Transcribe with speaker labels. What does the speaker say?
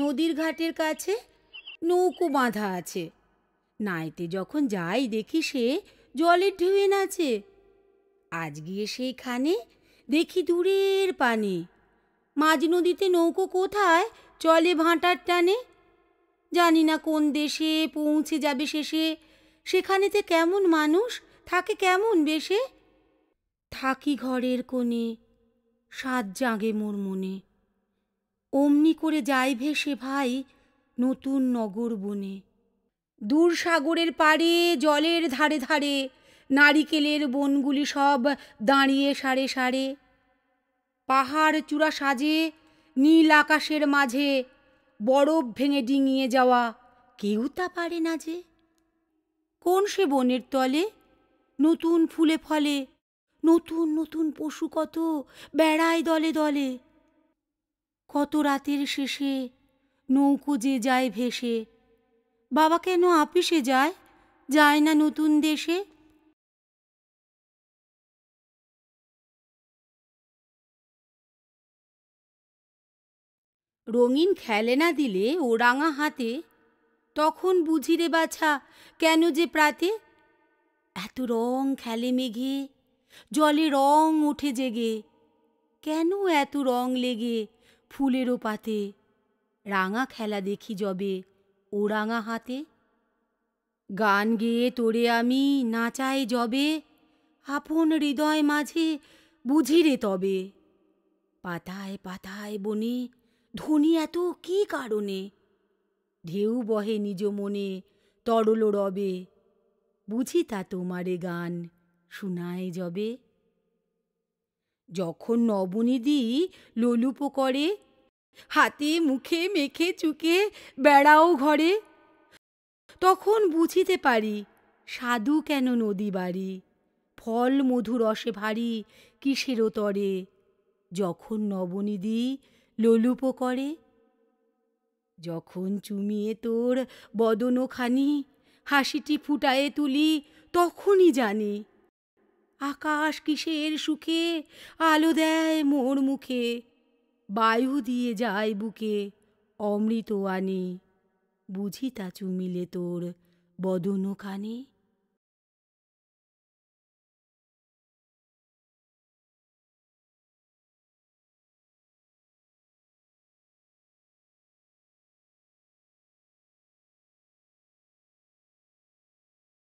Speaker 1: নদীর ঘাটের কাছে নৌকো বাঁধা আছে নাইতে যখন যাই দেখি সে জলের ঢেউয়ে নাচে আজ গিয়ে সেইখানে দেখি দূরের পানে মাঝ নদীতে নৌকো কোথায় চলে ভাঁটার টানে জানি না কোন দেশে পৌঁছে যাবে শেষে সেখানেতে কেমন মানুষ থাকে কেমন বেশে থাকি ঘরের কোণে সাত জাগে মোর মনে অমনি করে যাই ভেসে ভাই নতুন নগর বনে দূর সাগরের পাড়ে জলের ধারে ধারে নারিকেলের বনগুলি সব দাঁড়িয়ে সারে সারে পাহাড় চূড়া সাজে নীল আকাশের মাঝে বরফ ভেঙে ডিঙিয়ে যাওয়া কেউ তা পারে না যে কোন সে বনের তলে নতুন ফুলে ফলে নতুন নতুন পশু কত বেড়ায় দলে দলে কত রাতের শেষে নৌকো যে যায় ভেসে বাবা কেন আপিসে যায় যায় না নতুন দেশে রঙিন খেলেনা দিলে ও রাঙা হাতে তখন বুঝি রে বাছা কেন যে প্রাতে এত রং খেলে মেঘে জলে রং ওঠে জেগে কেন এত রং লেগে ফুলেরও পাতে রাঙা খেলা দেখি যবে ও রাঙা হাতে গান গেয়ে তোরে আমি নাচাই যবে আপন হৃদয় মাঝে বুঝি রে তবে পাতায় পাতায় বনে ধনী এত কি কারণে ঢেউ বহে নিজ মনে তরল রবে বুঝি তা তোমারে গান শুনায় যবে যখন নবনীদি লোলুপ করে হাতে মুখে মেখে চুকে বেড়াও ঘরে তখন বুঝিতে পারি সাধু কেন নদী বাড়ি ফল মধু রসে ভারী কিসেরও তরে যখন নবনীদি লোলুপ করে যখন চুমিয়ে তোর বদনখানি হাসিটি ফুটায়ে তুলি তখনই জানি আকাশ কিসের সুখে আলো দেয় মোর মুখে বায়ু দিয়ে যায় বুকে অমৃত আনি বুঝি তা চুমিলে তোর বদনখানি